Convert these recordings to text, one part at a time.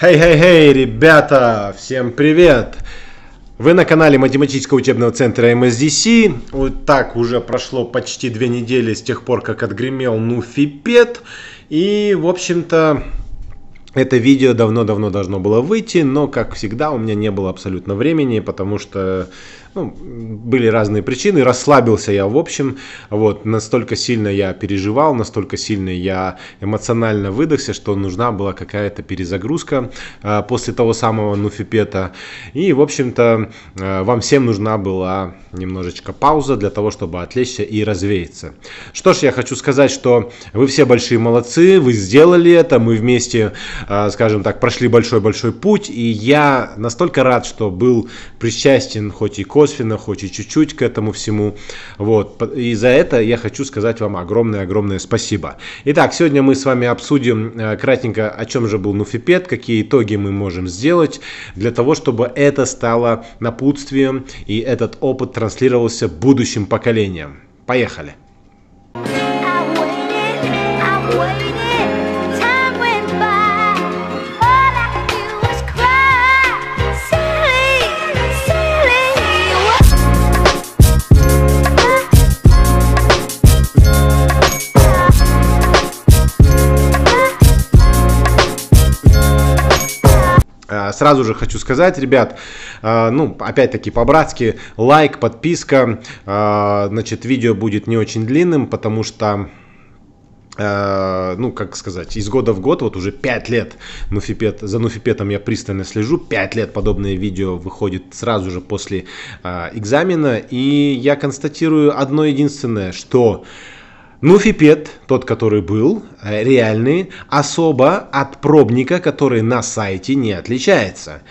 Хей-хей-хей, hey, hey, hey, ребята! Всем привет! Вы на канале Математического учебного центра MSDC. Вот так уже прошло почти две недели с тех пор, как отгремел Нуфипед. И, в общем-то, это видео давно-давно должно было выйти, но, как всегда, у меня не было абсолютно времени, потому что ну, были разные причины, расслабился я в общем, вот, настолько сильно я переживал, настолько сильно я эмоционально выдохся, что нужна была какая-то перезагрузка э, после того самого нуфипета, и, в общем-то, э, вам всем нужна была немножечко пауза для того, чтобы отвлечься и развеяться. Что ж, я хочу сказать, что вы все большие молодцы, вы сделали это, мы вместе, э, скажем так, прошли большой-большой путь, и я настолько рад, что был причастен хоть и косвенно, косвенно, хоть и чуть-чуть к этому всему. Вот. И за это я хочу сказать вам огромное-огромное спасибо. Итак, сегодня мы с вами обсудим э, кратенько, о чем же был Нуфипед, какие итоги мы можем сделать для того, чтобы это стало напутствием и этот опыт транслировался будущим поколениям. Поехали! сразу же хочу сказать, ребят, э, ну, опять-таки, по-братски, лайк, подписка, э, значит, видео будет не очень длинным, потому что э, ну, как сказать, из года в год, вот уже 5 лет нуфипет за Нуфипетом я пристально слежу, 5 лет подобное видео выходит сразу же после э, экзамена, и я констатирую одно единственное, что Нуфипед, тот, который был, э, реальный, особо от пробника, который на сайте не отличается.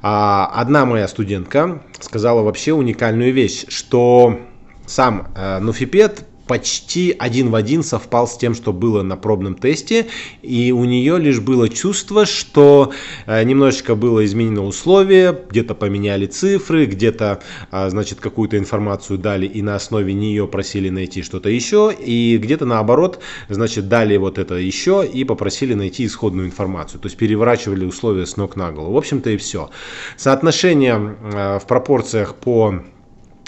А, одна моя студентка сказала вообще уникальную вещь, что сам э, Нуфипед почти один в один совпал с тем, что было на пробном тесте, и у нее лишь было чувство, что э, немножечко было изменено условие, где-то поменяли цифры, где-то, а, значит, какую-то информацию дали и на основе нее просили найти что-то еще, и где-то наоборот, значит, дали вот это еще и попросили найти исходную информацию, то есть переворачивали условия с ног на голову. В общем-то и все. Соотношение э, в пропорциях по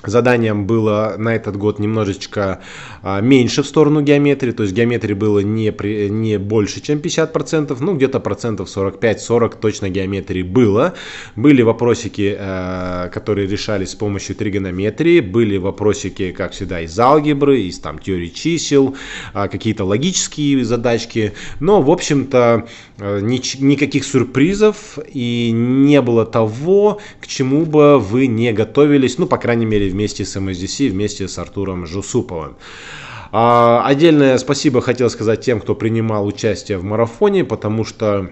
Заданием было на этот год немножечко а, меньше в сторону геометрии, то есть геометрии было не, при, не больше, чем 50%, ну где-то процентов 45-40 точно геометрии было. Были вопросики, э, которые решались с помощью тригонометрии, были вопросики, как всегда, из алгебры, из там теории чисел, а, какие-то логические задачки, но в общем-то э, нич- никаких сюрпризов и не было того, к чему бы вы не готовились, ну по крайней мере вместе с MSDC, вместе с Артуром Жусуповым. А, отдельное спасибо хотел сказать тем, кто принимал участие в марафоне, потому что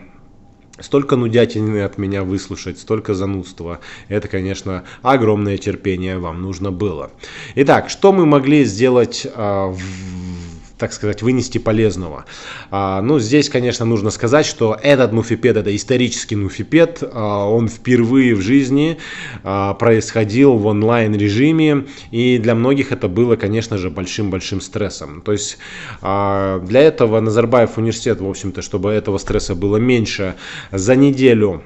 Столько нудятины от меня выслушать, столько занудства. Это, конечно, огромное терпение вам нужно было. Итак, что мы могли сделать а, так сказать, вынести полезного. А, ну, здесь, конечно, нужно сказать, что этот нуфипед, это исторический нуфипед, а, он впервые в жизни а, происходил в онлайн-режиме, и для многих это было, конечно же, большим-большим стрессом. То есть а, для этого Назарбаев университет, в общем-то, чтобы этого стресса было меньше, за неделю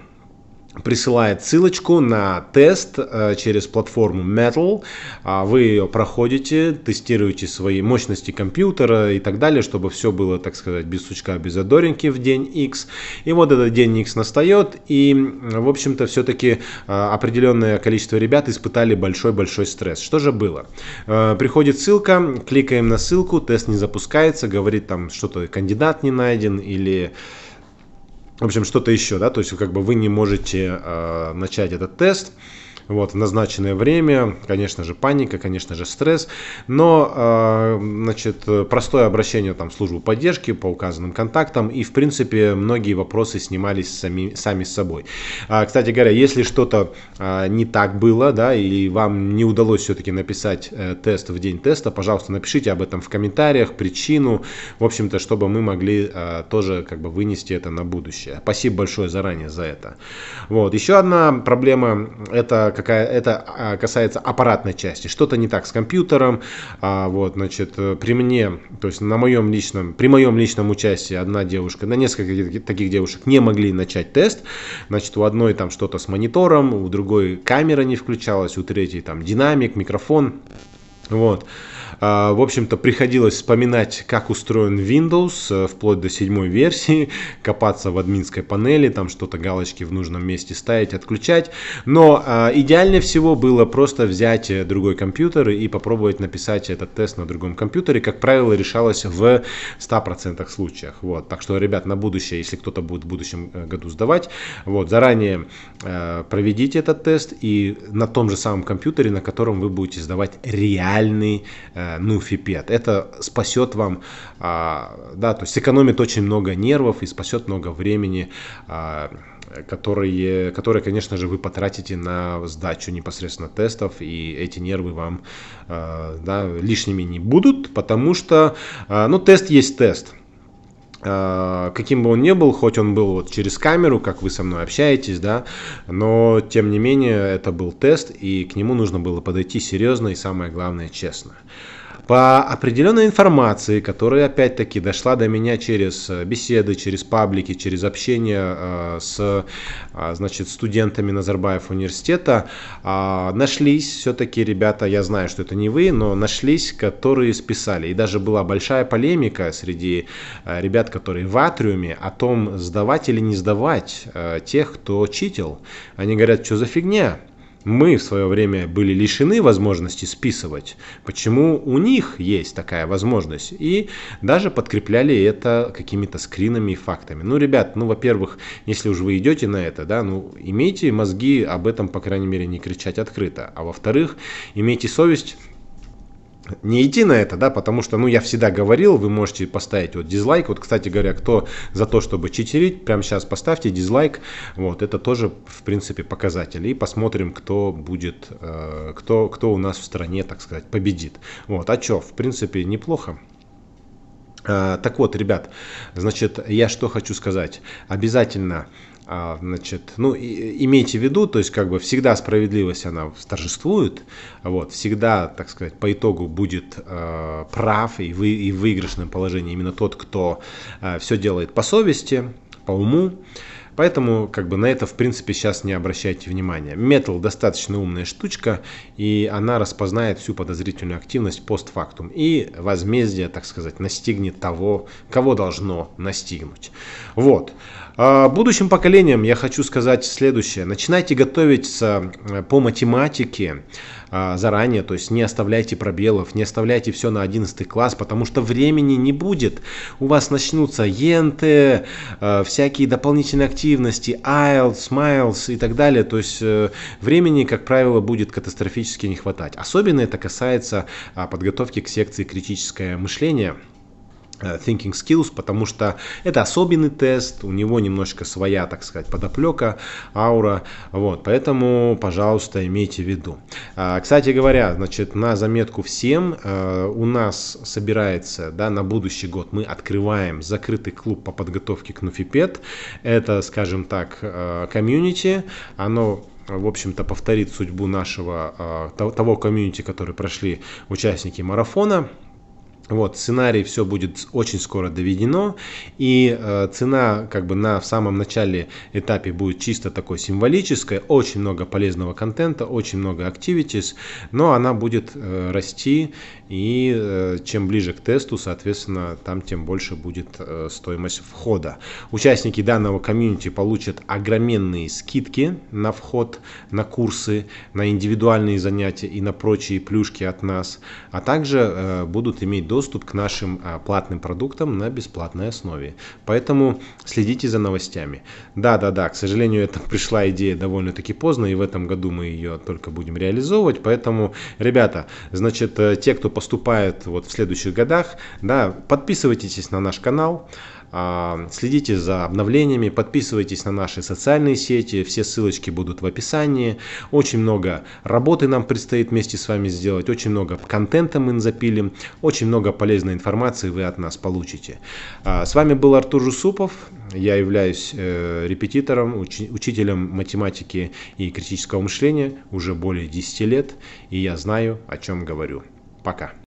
присылает ссылочку на тест э, через платформу Metal. А, вы ее проходите, тестируете свои мощности компьютера и так далее, чтобы все было, так сказать, без сучка, без задоринки в день X. И вот этот день X настает, и, в общем-то, все-таки э, определенное количество ребят испытали большой-большой стресс. Что же было? Э, приходит ссылка, кликаем на ссылку, тест не запускается, говорит там что-то кандидат не найден или в общем, что-то еще, да, то есть как бы вы не можете э, начать этот тест, вот, в назначенное время. Конечно же, паника, конечно же, стресс. Но, а, значит, простое обращение там, в службу поддержки по указанным контактам. И, в принципе, многие вопросы снимались сами, сами с собой. А, кстати говоря, если что-то а, не так было, да, и вам не удалось все-таки написать э, тест в день теста, пожалуйста, напишите об этом в комментариях, причину, в общем-то, чтобы мы могли тоже как бы вынести это на будущее. Спасибо большое заранее за это. Вот, еще одна проблема, это какая это а, касается аппаратной части. Что-то не так с компьютером, а, вот, значит, э, при мне, то есть на моем личном, при моем личном участии одна девушка, на несколько таких девушек не могли начать тест, значит, у одной там что-то с монитором, у другой камера не включалась, у третьей там динамик, микрофон, вот. А, в общем-то, приходилось вспоминать, как устроен Windows, э, вплоть до седьмой версии, копаться в админской панели, там что-то галочки в нужном месте ставить, отключать. Но а, идеальнее всего было просто взять э, другой компьютер и попробовать написать этот тест на другом компьютере. Как правило, решалось в 100% случаях. Вот. Так что, ребят, на будущее, если кто-то будет в будущем э, году сдавать, вот, заранее проведите этот тест и на том же самом компьютере, на котором вы будете сдавать реальный Э, Нуфи Пет. Это спасет вам, а, да, то есть сэкономит очень много нервов и спасет много времени а, которые, которые, конечно же, вы потратите на сдачу непосредственно тестов, и эти нервы вам э, да, лишними не будут, потому что, э, ну, тест есть тест. Э, каким бы он ни был, хоть он был вот через камеру, как вы со мной общаетесь, да, но тем не менее это был тест, и к нему нужно было подойти серьезно и самое главное честно. По определенной информации, которая опять-таки дошла до меня через э, беседы, через паблики, через общение э, с э, значит, студентами Назарбаев университета, а, нашлись все-таки ребята, я знаю, что это не вы, но нашлись, которые списали. И даже была большая полемика среди ребят, которые в Атриуме, о том, сдавать или не сдавать тех, кто читил. Они говорят, что за фигня? мы в свое время были лишены возможности списывать, почему у них есть такая возможность, и даже подкрепляли это какими-то скринами и фактами. Ну, ребят, ну, во-первых, если уж вы идете на это, да, ну, имейте мозги об этом, по крайней мере, не кричать открыто, а во-вторых, имейте совесть не идти на это, да, потому что, ну, я всегда говорил, вы можете поставить вот дизлайк. Вот, кстати говоря, кто за то, чтобы читерить, прямо сейчас поставьте дизлайк. Вот, это тоже, в принципе, показатель. И посмотрим, кто будет, э, кто, кто у нас в стране, так сказать, победит. Вот, а что, в принципе, неплохо. Э, так вот, ребят, значит, я что хочу сказать. Обязательно а, значит, ну, имейте в виду, то есть, как бы, всегда справедливость, она торжествует, вот, всегда, так сказать, по итогу будет э, прав и, вы, и в выигрышном положении именно тот, кто э, все делает по совести, по уму, Поэтому как бы на это в принципе сейчас не обращайте внимания. Metal достаточно умная штучка, и она распознает всю подозрительную активность постфактум. И возмездие, так сказать, настигнет того, кого должно настигнуть. Вот. А, будущим поколениям я хочу сказать следующее. Начинайте готовиться э, по математике, а, заранее, то есть не оставляйте пробелов, не оставляйте все на 11 класс, потому что времени не будет. У вас начнутся ЕНТ, а, всякие дополнительные активности, IELTS, MILES и так далее, то есть э, времени, как правило, будет катастрофически не хватать. Особенно это касается а, подготовки к секции критическое мышление, Э, thinking Skills, потому что это особенный тест, у него немножко своя, так сказать, подоплека, аура, вот, поэтому, пожалуйста, имейте в виду. А, кстати говоря, значит, на заметку всем, э, у нас собирается, да, на будущий год мы открываем закрытый клуб по подготовке к Нуфипед, это, скажем так, э, комьюнити, оно в общем-то, повторит судьбу нашего того комьюнити, который прошли участники марафона. Вот, сценарий все будет очень скоро доведено, и э, цена как бы на в самом начале этапе будет чисто такой символическая, очень много полезного контента, очень много activities, но она будет э, расти, и э, чем ближе к тесту, соответственно, там тем больше будет э, стоимость входа. Участники данного комьюнити получат огроменные скидки на вход, на курсы, на индивидуальные занятия и на прочие плюшки от нас, а также э, будут иметь доступ доступ к нашим а, платным продуктам на бесплатной основе. Поэтому следите за новостями. Да, да, да, к сожалению, это пришла идея довольно-таки поздно, и в этом году мы ее только будем реализовывать. Поэтому, ребята, значит, э, те, кто поступает вот в следующих годах, да, подписывайтесь на наш канал. А, следите за обновлениями, подписывайтесь на наши социальные сети, все ссылочки будут в описании. Очень много работы нам предстоит вместе с вами сделать, очень много контента мы запилим, очень много полезной информации вы от нас получите. А, с вами был Артур Жусупов, я являюсь э, репетитором, учителем математики и критического мышления уже более 10 лет, и я знаю, о чем говорю. Пока.